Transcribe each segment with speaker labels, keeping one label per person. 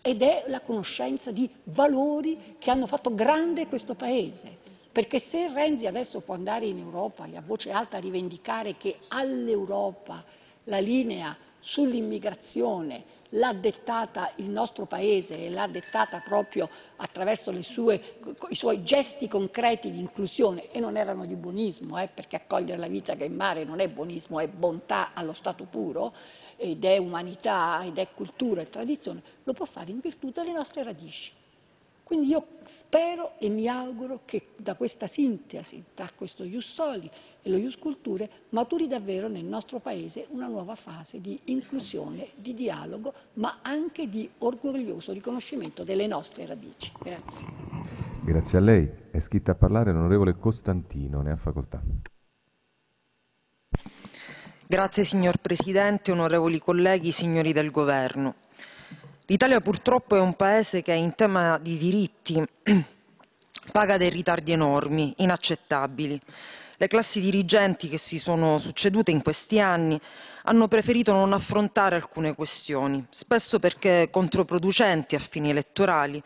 Speaker 1: ed è la conoscenza di valori che hanno fatto grande questo Paese. Perché se Renzi adesso può andare in Europa e a voce alta rivendicare che all'Europa la linea sull'immigrazione l'ha dettata il nostro Paese e l'ha dettata proprio attraverso sue, i suoi gesti concreti di inclusione e non erano di buonismo, eh, perché accogliere la vita che è in mare non è buonismo, è bontà allo stato puro, ed è umanità, ed è cultura e tradizione, lo può fare in virtù delle nostre radici. Quindi io spero e mi auguro che da questa sintesi, da questo Ius Soli e lo Ius Culture, maturi davvero nel nostro Paese una nuova fase di inclusione, di dialogo, ma anche di orgoglioso riconoscimento delle nostre radici. Grazie. Grazie a lei. È scritta a parlare l'onorevole Costantino, ne ha facoltà.
Speaker 2: Grazie signor Presidente, onorevoli colleghi, signori del Governo. L'Italia purtroppo è un paese che in tema di diritti paga dei ritardi enormi, inaccettabili. Le classi dirigenti che si sono succedute in questi anni hanno preferito non affrontare alcune questioni, spesso perché controproducenti a fini elettorali,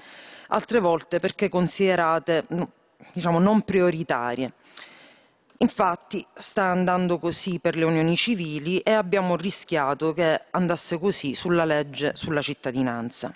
Speaker 2: altre volte perché considerate diciamo, non prioritarie. Infatti sta andando così per le unioni civili e abbiamo rischiato che andasse così sulla legge sulla cittadinanza.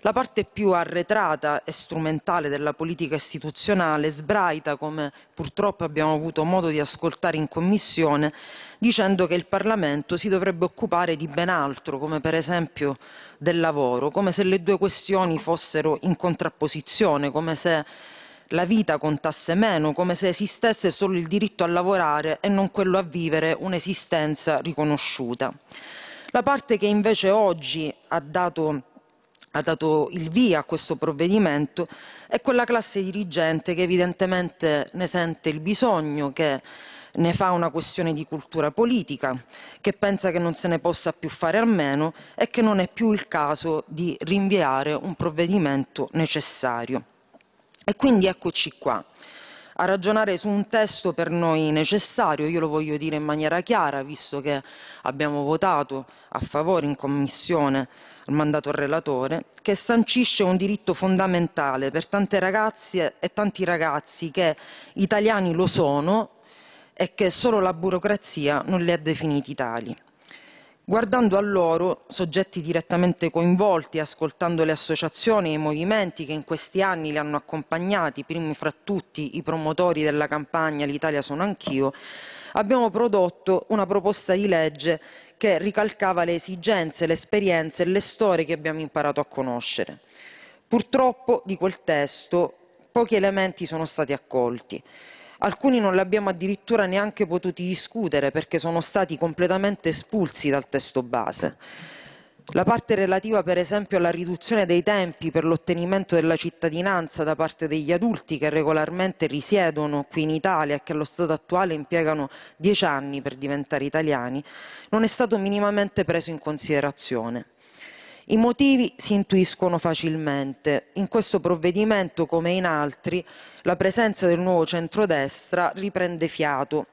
Speaker 2: La parte più arretrata e strumentale della politica istituzionale sbraita, come purtroppo abbiamo avuto modo di ascoltare in Commissione, dicendo che il Parlamento si dovrebbe occupare di ben altro, come per esempio del lavoro, come se le due questioni fossero in contrapposizione, come se la vita contasse meno, come se esistesse solo il diritto a lavorare e non quello a vivere un'esistenza riconosciuta. La parte che invece oggi ha dato ha dato il via a questo provvedimento è quella classe dirigente che evidentemente ne sente il bisogno, che ne fa una questione di cultura politica, che pensa che non se ne possa più fare a meno e che non è più il caso di rinviare un provvedimento necessario. E quindi eccoci qua a ragionare su un testo per noi necessario, io lo voglio dire in maniera chiara, visto che abbiamo votato a favore in commissione al mandato al relatore, che sancisce un diritto fondamentale per tante ragazze e tanti ragazzi che italiani lo sono e che solo la burocrazia non li ha definiti tali guardando a loro, soggetti direttamente coinvolti, ascoltando le associazioni e i movimenti che in questi anni li hanno accompagnati, primi fra tutti i promotori della campagna L'Italia sono anch'io, abbiamo prodotto una proposta di legge che ricalcava le esigenze, le esperienze e le storie che abbiamo imparato a conoscere. Purtroppo di quel testo pochi elementi sono stati accolti. Alcuni non li abbiamo addirittura neanche potuti discutere perché sono stati completamente espulsi dal testo base. La parte relativa per esempio alla riduzione dei tempi per l'ottenimento della cittadinanza da parte degli adulti che regolarmente risiedono qui in Italia e che allo stato attuale impiegano dieci anni per diventare italiani non è stato minimamente preso in considerazione. I motivi si intuiscono facilmente. In questo provvedimento, come in altri, la presenza del nuovo centrodestra riprende fiato.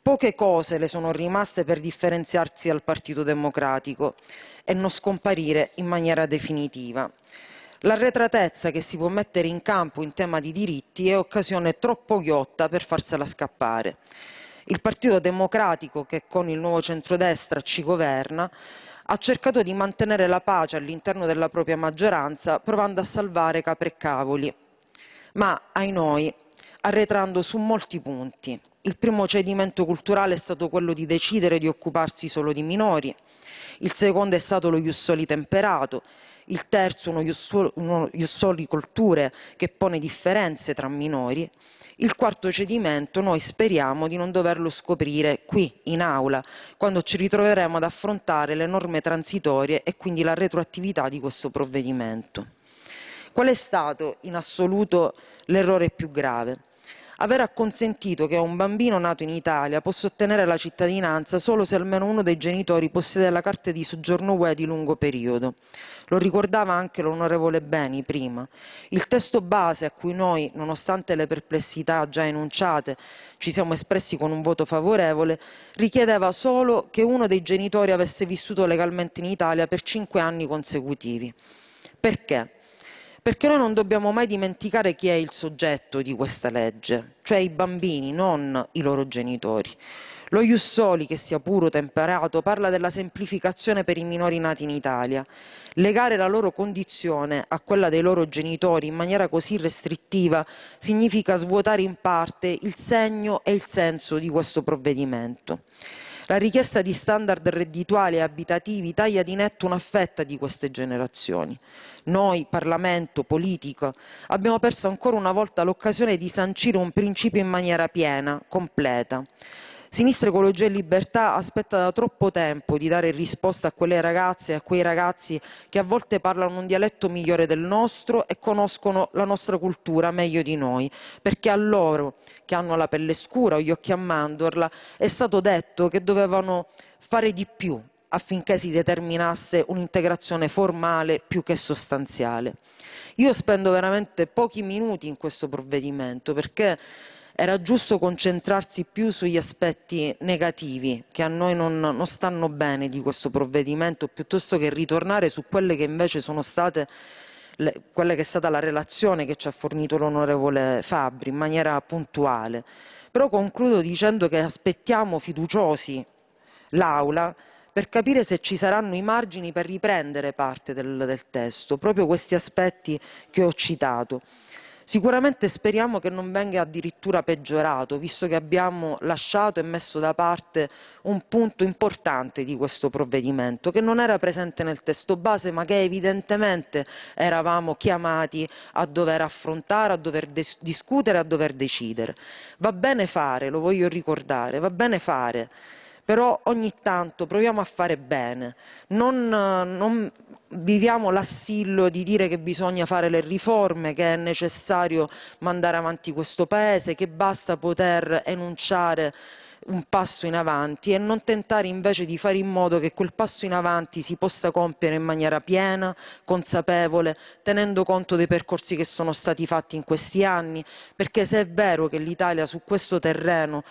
Speaker 2: Poche cose le sono rimaste per differenziarsi dal Partito Democratico e non scomparire in maniera definitiva. L'arretratezza che si può mettere in campo in tema di diritti è occasione troppo ghiotta per farsela scappare. Il Partito Democratico, che con il nuovo centrodestra ci governa, ha cercato di mantenere la pace all'interno della propria maggioranza provando a salvare capre e cavoli, ma, ai noi, arretrando su molti punti. Il primo cedimento culturale è stato quello di decidere di occuparsi solo di minori, il secondo è stato lo Jussoli temperato, il terzo uno Jussoli, culture che pone differenze tra minori, il quarto cedimento noi speriamo di non doverlo scoprire qui in aula, quando ci ritroveremo ad affrontare le norme transitorie e quindi la retroattività di questo provvedimento. Qual è stato in assoluto l'errore più grave? aver acconsentito che un bambino nato in Italia possa ottenere la cittadinanza solo se almeno uno dei genitori possiede la carta di soggiorno UE di lungo periodo. Lo ricordava anche l'onorevole Beni prima. Il testo base a cui noi, nonostante le perplessità già enunciate, ci siamo espressi con un voto favorevole, richiedeva solo che uno dei genitori avesse vissuto legalmente in Italia per cinque anni consecutivi. Perché? perché noi non dobbiamo mai dimenticare chi è il soggetto di questa legge, cioè i bambini, non i loro genitori. Lo Jussoli, che sia puro temperato, parla della semplificazione per i minori nati in Italia. Legare la loro condizione a quella dei loro genitori in maniera così restrittiva significa svuotare in parte il segno e il senso di questo provvedimento. La richiesta di standard reddituali e abitativi taglia di netto una fetta di queste generazioni. Noi, Parlamento, politica, abbiamo perso ancora una volta l'occasione di sancire un principio in maniera piena, completa. Sinistra Ecologia e Libertà aspetta da troppo tempo di dare risposta a quelle ragazze e a quei ragazzi che a volte parlano un dialetto migliore del nostro e conoscono la nostra cultura meglio di noi, perché a loro, che hanno la pelle scura o gli occhi a mandorla, è stato detto che dovevano fare di più affinché si determinasse un'integrazione formale più che sostanziale. Io spendo veramente pochi minuti in questo provvedimento perché era giusto concentrarsi più sugli aspetti negativi che a noi non, non stanno bene di questo provvedimento piuttosto che ritornare su quelle che invece sono state le, quella che è stata la relazione che ci ha fornito l'onorevole Fabri in maniera puntuale. Però concludo dicendo che aspettiamo fiduciosi l'Aula per capire se ci saranno i margini per riprendere parte del, del testo, proprio questi aspetti che ho citato. Sicuramente speriamo che non venga addirittura peggiorato, visto che abbiamo lasciato e messo da parte un punto importante di questo provvedimento, che non era presente nel testo base, ma che evidentemente eravamo chiamati a dover affrontare, a dover discutere, a dover decidere. Va bene fare, lo voglio ricordare, va bene fare però ogni tanto proviamo a fare bene, non, non viviamo l'assillo di dire che bisogna fare le riforme, che è necessario mandare avanti questo Paese, che basta poter enunciare un passo in avanti e non tentare invece di fare in modo che quel passo in avanti si possa compiere in maniera piena, consapevole, tenendo conto dei percorsi che sono stati fatti in questi anni, perché se è vero che l'Italia su questo terreno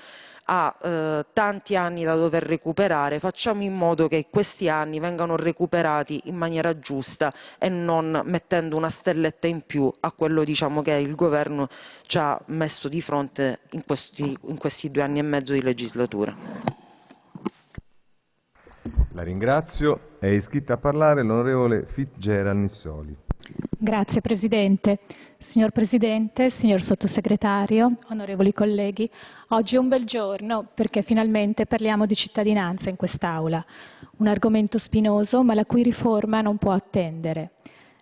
Speaker 2: ha eh, tanti anni da dover recuperare, facciamo in modo che questi anni vengano recuperati in maniera giusta e non mettendo una stelletta in più a quello diciamo, che il governo ci ha messo di fronte in questi, in questi due anni e mezzo di legislatura.
Speaker 1: La ringrazio. È iscritta a parlare l'onorevole Fitzgerald Nissoli. Grazie Presidente. Signor Presidente, signor Sottosegretario, onorevoli colleghi, oggi è un bel giorno perché finalmente parliamo di cittadinanza in quest'Aula, un argomento spinoso ma la cui riforma non può attendere.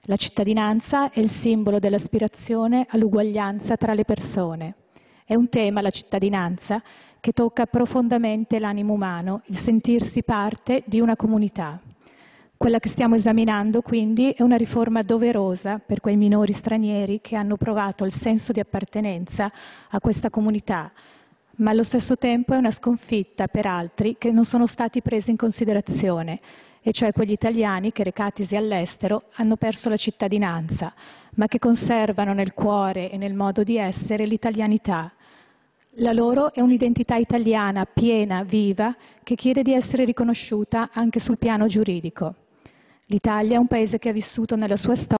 Speaker 1: La cittadinanza è il simbolo dell'aspirazione all'uguaglianza tra le persone. È un tema, la cittadinanza, che tocca profondamente l'animo umano, il sentirsi parte di una comunità. Quella che stiamo esaminando quindi è una riforma doverosa per quei minori stranieri che hanno provato il senso di appartenenza a questa comunità, ma allo stesso tempo è una sconfitta per altri che non sono stati presi in considerazione, e cioè quegli italiani che recatisi all'estero hanno perso la cittadinanza, ma che conservano nel cuore e nel modo di essere l'italianità. La loro è un'identità italiana piena, viva, che chiede di essere riconosciuta anche sul piano giuridico. L'Italia è un paese che ha vissuto nella sua storia